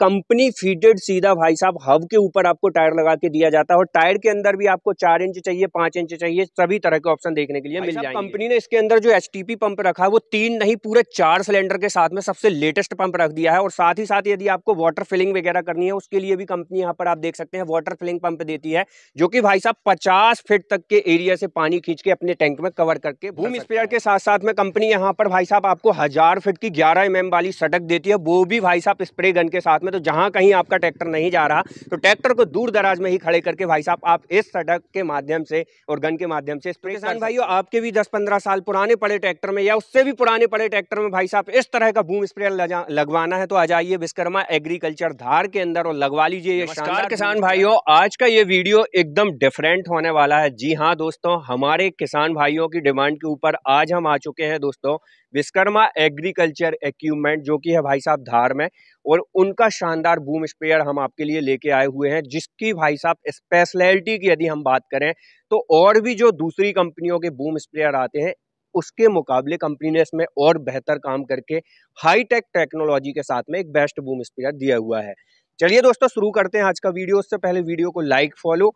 company फीटेड सीधा भाई साहब हब के ऊपर आपको टायर लगा के दिया जाता है और टायर के अंदर भी आपको चार इंच चाहिए पांच इंच चाहिए सभी तरह के ऑप्शन देखने के लिए मिल जाएंगे कंपनी ने इसके अंदर जो एच पंप रखा है वो तीन नहीं पूरे चार सिलेंडर के साथ में सबसे लेटेस्ट पंप रख दिया है और साथ ही साथ यदि आपको वाटर फिलिंग वगैरह करनी है उसके लिए भी कंपनी यहाँ पर आप देख सकते हैं वाटर फिलिंग पंप देती है जो की भाई साहब पचास फीट तक के एरिया से पानी खींच के अपने टैंक में कवर करके भूम स्प्रेयर के साथ साथ में कंपनी यहाँ पर भाई साहब आपको हजार फिट की ग्यारह एम वाली सड़क देती है वो भी भाई साहब स्प्रे गन के साथ साथ में तो जहाँ कहीं आपका ट्रैक्टर नहीं जा रहा तो ट्रैक्टर को दूर दराज में ही खड़े करके भाई साहब आप इस सड़क के माध्यम से और गन के माध्यम से स्प्रे किसान भाइयों आपके भी दस पंद्रह साल पुराने पड़े ट्रैक्टर में या उससे भी पुराने पड़े ट्रैक्टर में भाई साहब इस तरह का बूम स्प्रेयर लगवाना है तो आ जाइए विश्वकर्मा एग्रीकल्चर धार के अंदर और लगवा लीजिए ये शानदार किसान भाइयों आज का ये वीडियो एकदम डिफरेंट होने वाला है जी हाँ दोस्तों हमारे किसान भाइयों की डिमांड के ऊपर आज हम आ चुके हैं दोस्तों विश्वकर्मा एग्रीकल्चर इक्विपमेंट जो कि है भाई साहब धार में और उनका शानदार बूम स्प्रेयर हम आपके लिए लेके आए हुए हैं जिसकी भाई साहब स्पेशलिटी की यदि हम बात करें तो और भी जो दूसरी कंपनियों के बूम स्प्रेयर आते हैं उसके मुकाबले कंपनी ने इसमें और बेहतर काम करके हाईटेक टेक्नोलॉजी के साथ में एक बेस्ट बूम स्प्रेयर दिया हुआ है चलिए दोस्तों शुरू करते हैं आज का वीडियो उससे पहले वीडियो को लाइक फॉलो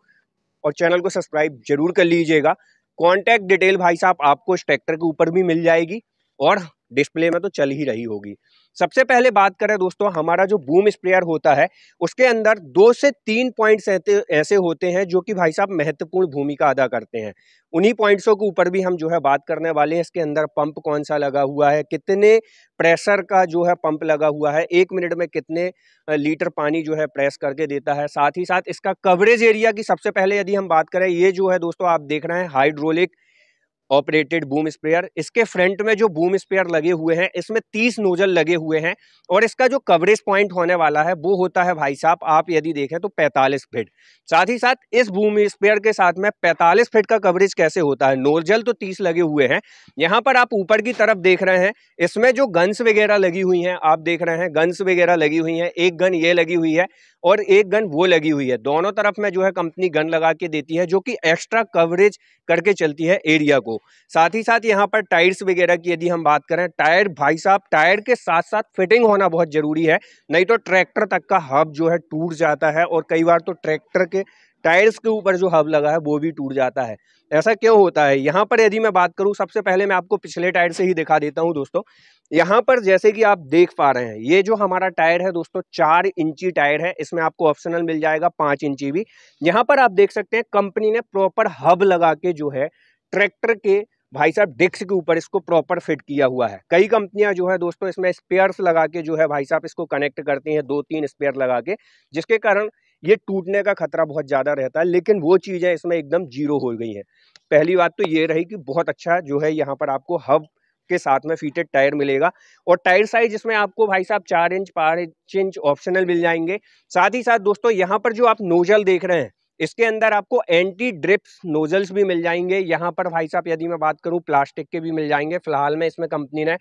और चैनल को सब्सक्राइब जरूर कर लीजिएगा कॉन्टैक्ट डिटेल भाई साहब आपको इस ट्रैक्टर के ऊपर भी मिल जाएगी और डिस्प्ले में तो चल ही रही होगी सबसे पहले बात करें दोस्तों हमारा जो बूम स्प्रेयर होता है उसके अंदर दो से तीन पॉइंट्स ऐसे होते हैं जो कि भाई साहब महत्वपूर्ण भूमिका अदा करते हैं उन्हीं पॉइंट्सों के ऊपर भी हम जो है बात करने वाले हैं इसके अंदर पंप कौन सा लगा हुआ है कितने प्रेशर का जो है पंप लगा हुआ है एक मिनट में कितने लीटर पानी जो है प्रेस करके देता है साथ ही साथ इसका कवरेज एरिया की सबसे पहले यदि हम बात करें ये जो है दोस्तों आप देख रहे हैं हाइड्रोलिक ऑपरेटेड बूम स्प्रेयर इसके फ्रंट में जो बूम स्प्रेयर लगे हुए हैं इसमें तीस नोजल लगे हुए हैं और इसका जो कवरेज पॉइंट होने वाला है वो होता है भाई साहब आप यदि देखें तो पैंतालीस फिट साथ ही साथ इस बूम स्प्रेयर के साथ में पैंतालीस फिट का कवरेज कैसे होता है नोजल तो तीस लगे हुए हैं यहाँ पर आप ऊपर की तरफ देख रहे हैं इसमें जो गन्स वगैरह लगी हुई हैं आप देख रहे हैं गन्स वगैरह लगी हुई हैं एक गन ये लगी हुई है और एक गन वो लगी हुई है दोनों तरफ में जो है कंपनी गन लगा के देती है जो कि एक्स्ट्रा कवरेज करके चलती है एरिया को साथ ही साथ यहाँ पर टायर्स वगैरह की यदि हम बात करें टायर भाई साहब टायर के साथ साथ फिटिंग होना बहुत ज़रूरी है नहीं तो ट्रैक्टर तक का हब जो है टूट जाता है और कई बार तो ट्रैक्टर के टायर्स के ऊपर जो हब लगा है वो भी टूट जाता है ऐसा क्यों होता है यहाँ पर यदि मैं बात करूँ सबसे पहले मैं आपको पिछले टायर से ही दिखा देता हूँ दोस्तों यहाँ पर जैसे कि आप देख पा रहे हैं ये जो हमारा टायर है दोस्तों चार इंची टायर है इसमें आपको ऑप्शनल मिल जाएगा पाँच इंची भी यहाँ पर आप देख सकते हैं कंपनी ने प्रॉपर हब लगा के जो है ट्रैक्टर के भाई साहब डिस्क के ऊपर इसको प्रॉपर फिट किया हुआ है कई कंपनियां जो है दोस्तों इसमें स्पेयर्स लगा के जो है भाई साहब इसको कनेक्ट करती हैं दो तीन स्पेयर लगा के जिसके कारण ये टूटने का खतरा बहुत ज़्यादा रहता है लेकिन वो चीज़ें इसमें एकदम जीरो हो गई हैं पहली बात तो ये रही कि बहुत अच्छा जो है यहाँ पर आपको हब के साथ में फीटेड टायर मिलेगा और टायर साइज इसमें आपको भाई साहब चार इंच पाँच इंच ऑप्शनल मिल जाएंगे साथ ही साथ दोस्तों यहाँ पर जो आप नोजल देख रहे हैं इसके अंदर आपको एंटी ड्रिप्स नोजल्स भी मिल जाएंगे यहाँ पर भाई साहब यदि मैं बात करूँ प्लास्टिक के भी मिल जाएंगे फिलहाल में इसमें कंपनी ने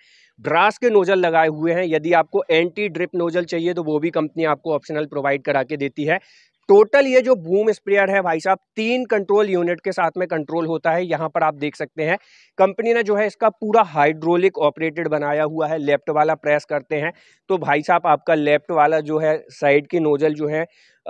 ब्रास के नोजल लगाए हुए हैं यदि आपको एंटी ड्रिप नोजल चाहिए तो वो भी कंपनी आपको ऑप्शनल प्रोवाइड करा के देती है टोटल ये जो बूम स्प्रेयर है भाई साहब तीन कंट्रोल यूनिट के साथ में कंट्रोल होता है यहाँ पर आप देख सकते हैं कंपनी ने जो है इसका पूरा हाइड्रोलिक ऑपरेटेड बनाया हुआ है लेफ्ट वाला प्रेस करते हैं तो भाई साहब आपका लेफ्ट वाला जो है साइड की नोजल जो है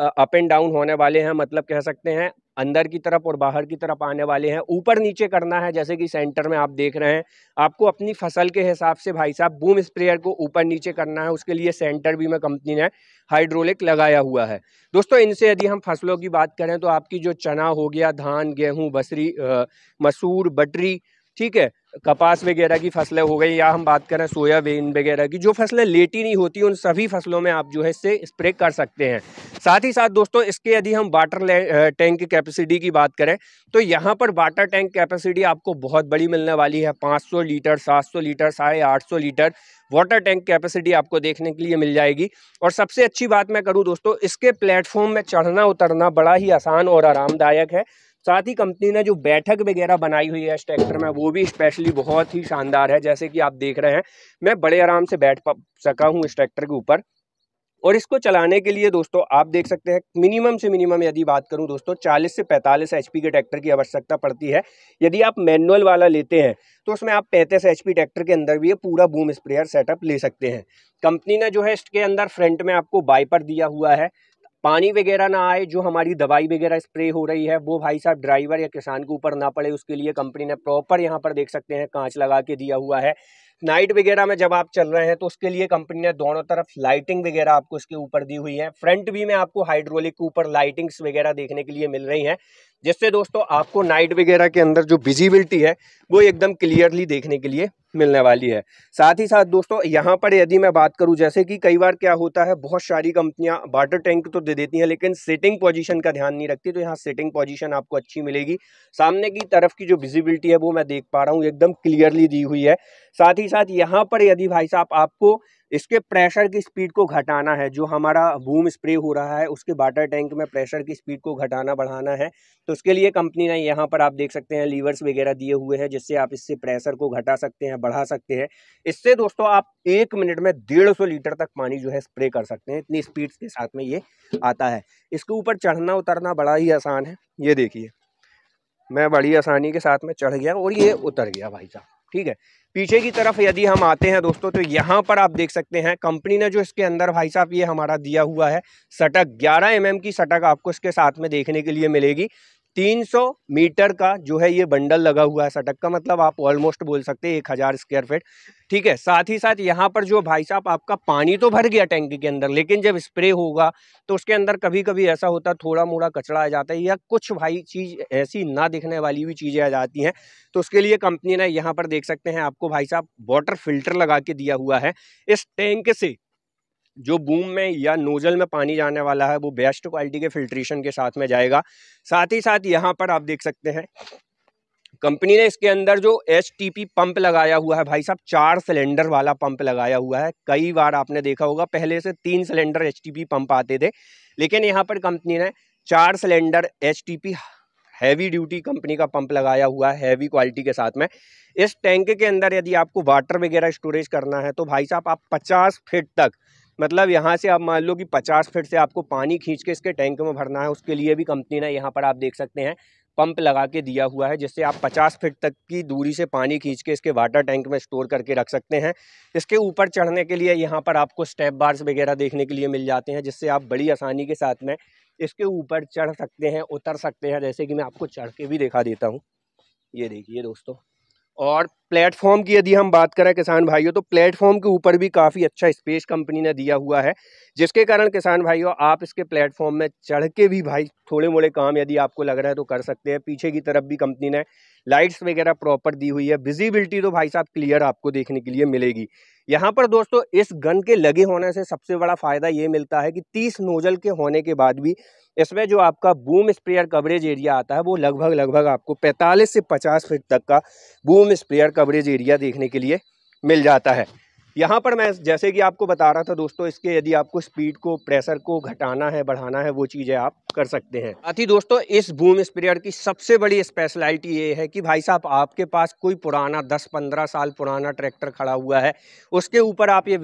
अप एंड डाउन होने वाले हैं मतलब कह सकते हैं अंदर की तरफ और बाहर की तरफ आने वाले हैं ऊपर नीचे करना है जैसे कि सेंटर में आप देख रहे हैं आपको अपनी फसल के हिसाब से भाई साहब बूम स्प्रेयर को ऊपर नीचे करना है उसके लिए सेंटर भी में कंपनी ने हाइड्रोलिक लगाया हुआ है दोस्तों इनसे यदि हम फसलों की बात करें तो आपकी जो चना हो गया धान गेहूँ बसरी मसूर बटरी ठीक है कपास वगैरह की फसलें हो गई या हम बात करें सोयाबीन वगैरह की जो फसलें लेटी नहीं होती उन सभी फसलों में आप जो है इससे स्प्रे कर सकते हैं साथ ही साथ दोस्तों इसके यदि हम वाटर टैंक कैपेसिटी की बात करें तो यहाँ पर वाटर टैंक कैपेसिटी आपको बहुत बड़ी मिलने वाली है 500 लीटर 700 लीटर साढ़े आठ लीटर वाटर टैंक कैपेसिटी आपको देखने के लिए मिल जाएगी और सबसे अच्छी बात मैं करूँ दोस्तों इसके प्लेटफॉर्म में चढ़ना उतरना बड़ा ही आसान और आरामदायक है साथ ही कंपनी ने जो बैठक वगैरह बनाई हुई है इस ट्रैक्टर में वो भी स्पेशली बहुत ही शानदार है जैसे कि आप देख रहे हैं मैं बड़े आराम से बैठ सका हूँ इस ट्रैक्टर के ऊपर और इसको चलाने के लिए दोस्तों आप देख सकते हैं मिनिमम से मिनिमम यदि बात करूं दोस्तों 40 से 45 एच के ट्रैक्टर की आवश्यकता पड़ती है यदि आप मैनुअल वाला लेते हैं तो उसमें आप 35 एच ट्रैक्टर के अंदर भी ये पूरा बूम स्प्रेयर सेटअप ले सकते हैं कंपनी ने जो है इसके अंदर फ्रंट में आपको बाइपर दिया हुआ है पानी वगैरह ना आए जो हमारी दवाई वगैरह स्प्रे हो रही है वो भाई साहब ड्राइवर या किसान के ऊपर ना पड़े उसके लिए कंपनी ने प्रॉपर यहाँ पर देख सकते हैं कांच लगा के दिया हुआ है नाइट वगैरह में जब आप चल रहे हैं तो उसके लिए कंपनी ने दोनों तरफ लाइटिंग वगैरह आपको इसके ऊपर दी हुई है फ्रंट भी में आपको हाइड्रोलिक के ऊपर लाइटिंग्स वगैरह देखने के लिए मिल रही हैं जिससे दोस्तों आपको नाइट वगैरह के अंदर जो विजिबिलिटी है वो एकदम क्लियरली देखने के लिए मिलने वाली है साथ ही साथ दोस्तों यहाँ पर यदि मैं बात करूँ जैसे कि कई बार क्या होता है बहुत सारी कंपनियाँ वाटर टैंक तो दे देती हैं लेकिन सिटिंग पोजीशन का ध्यान नहीं रखती तो यहाँ सिटिंग पोजीशन आपको अच्छी मिलेगी सामने की तरफ की जो विजिबिलिटी है वो मैं देख पा रहा हूँ एकदम क्लियरली दी हुई है साथ ही साथ यहाँ पर यदि भाई साहब आपको इसके प्रेशर की स्पीड को घटाना है जो हमारा बूम स्प्रे हो रहा है उसके वाटर टैंक में प्रेशर की स्पीड को घटाना बढ़ाना है तो उसके लिए कंपनी ने यहाँ पर आप देख सकते हैं लीवर्स वगैरह दिए हुए हैं जिससे आप इससे प्रेशर को घटा सकते हैं बढ़ा सकते हैं इससे दोस्तों आप एक मिनट में डेढ़ सौ लीटर तक पानी जो है स्प्रे कर सकते हैं इतनी स्पीड के साथ में ये आता है इसके ऊपर चढ़ना उतरना बड़ा ही आसान है ये देखिए मैं बड़ी आसानी के साथ में चढ़ गया और ये उतर गया भाई साहब ठीक है पीछे की तरफ यदि हम आते हैं दोस्तों तो यहाँ पर आप देख सकते हैं कंपनी ने जो इसके अंदर भाई साहब ये हमारा दिया हुआ है सटक 11 एम mm की सटक आपको इसके साथ में देखने के लिए मिलेगी 300 मीटर का जो है ये बंडल लगा हुआ है सटक का मतलब आप ऑलमोस्ट बोल सकते हैं एक हज़ार स्क्वायर फीट ठीक है साथ ही साथ यहाँ पर जो भाई साहब आपका पानी तो भर गया टैंकी के अंदर लेकिन जब स्प्रे होगा तो उसके अंदर कभी कभी ऐसा होता है थोड़ा मोड़ा कचरा आ जाता है या कुछ भाई चीज़ ऐसी ना दिखने वाली भी चीज़ें आ जाती हैं तो उसके लिए कंपनी ने यहाँ पर देख सकते हैं आपको भाई साहब वाटर फिल्टर लगा के दिया हुआ है इस टैंक से जो बूम में या नोज़ल में पानी जाने वाला है वो बेस्ट क्वालिटी के फिल्ट्रेशन के साथ में जाएगा साथ ही साथ यहाँ पर आप देख सकते हैं कंपनी ने इसके अंदर जो एच पंप लगाया हुआ है भाई साहब चार सिलेंडर वाला पंप लगाया हुआ है कई बार आपने देखा होगा पहले से तीन सिलेंडर एच पंप आते थे लेकिन यहाँ पर कंपनी ने चार cylinder H heavy duty company का पंप लगाया हुआ है हैवी क्वालिटी के साथ में इस टैंक के अंदर यदि आपको वाटर वगैरह स्टोरेज करना है तो भाई साहब आप 50 फीट तक मतलब यहाँ से आप मान लो कि पचास फीट से आपको पानी खींच के इसके टैंक में भरना है उसके लिए भी कंपनी ने यहाँ पर आप देख सकते हैं पंप लगा के दिया हुआ है जिससे आप 50 फीट तक की दूरी से पानी खींच के इसके वाटर टैंक में स्टोर करके रख सकते हैं इसके ऊपर चढ़ने के लिए यहाँ पर आपको स्टेप बार्स वगैरह देखने के लिए मिल जाते हैं जिससे आप बड़ी आसानी के साथ में इसके ऊपर चढ़ सकते हैं उतर सकते हैं जैसे कि मैं आपको चढ़ के भी दिखा देता हूँ ये देखिए दोस्तों और प्लेटफॉर्म की यदि हम बात करें किसान भाइयों तो प्लेटफॉर्म के ऊपर भी काफ़ी अच्छा स्पेस कंपनी ने दिया हुआ है जिसके कारण किसान भाइयों आप इसके प्लेटफॉर्म में चढ़ के भी भाई थोड़े मोड़े काम यदि आपको लग रहा है तो कर सकते हैं पीछे की तरफ भी कंपनी ने लाइट्स वगैरह प्रॉपर दी हुई है विजिबिलिटी तो भाई साहब क्लियर आपको देखने के लिए मिलेगी यहाँ पर दोस्तों इस गन के लगे होने से सबसे बड़ा फ़ायदा ये मिलता है कि तीस नोजल के होने के बाद भी इसमें जो आपका बूम स्प्रेयर कवरेज एरिया आता है वो लगभग लगभग आपको 45 से 50 फीट तक का बूम स्प्रेयर कवरेज एरिया देखने के लिए मिल जाता है यहाँ पर मैं जैसे कि आपको बता रहा था दोस्तों इसके यदि आपको स्पीड को प्रेशर को घटाना है बढ़ाना है वो चीज़ें आप कर सकते हैं साथ ही दोस्तों इस बूम स्प्रेयर की सबसे बड़ी स्पेशलिटी ये है कि भाई साहब आपके पास कोई पुराना 10-15 साल पुराना ट्रैक्टर खड़ा हुआ है उसके ऊपर आप ये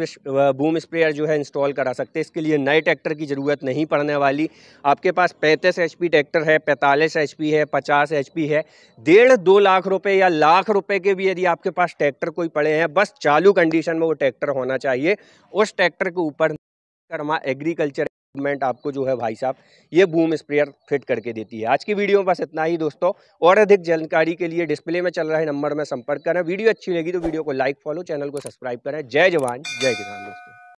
बूम स्प्रेयर जो है इंस्टॉल करा सकते हैं इसके लिए नए ट्रैक्टर की ज़रूरत नहीं पड़ने वाली आपके पास पैंतीस एच ट्रैक्टर है पैंतालीस एच है पचास एच है डेढ़ दो लाख रुपये या लाख रुपये के भी यदि आपके पास ट्रैक्टर कोई पड़े हैं बस चालू कंडीशन में वो ट्रैक्टर होना चाहिए उस ट्रैक्टर के ऊपर कर्मा एग्रीकल्चर गवर्नमेंट आपको जो है भाई साहब ये बूम स्प्रेयर फिट करके देती है आज की वीडियो में बस इतना ही दोस्तों और अधिक जानकारी के लिए डिस्प्ले में चल रहे नंबर में संपर्क करें वीडियो अच्छी लगी तो वीडियो को लाइक फॉलो चैनल को सब्सक्राइब करें जय जवान जय किसान दोस्तों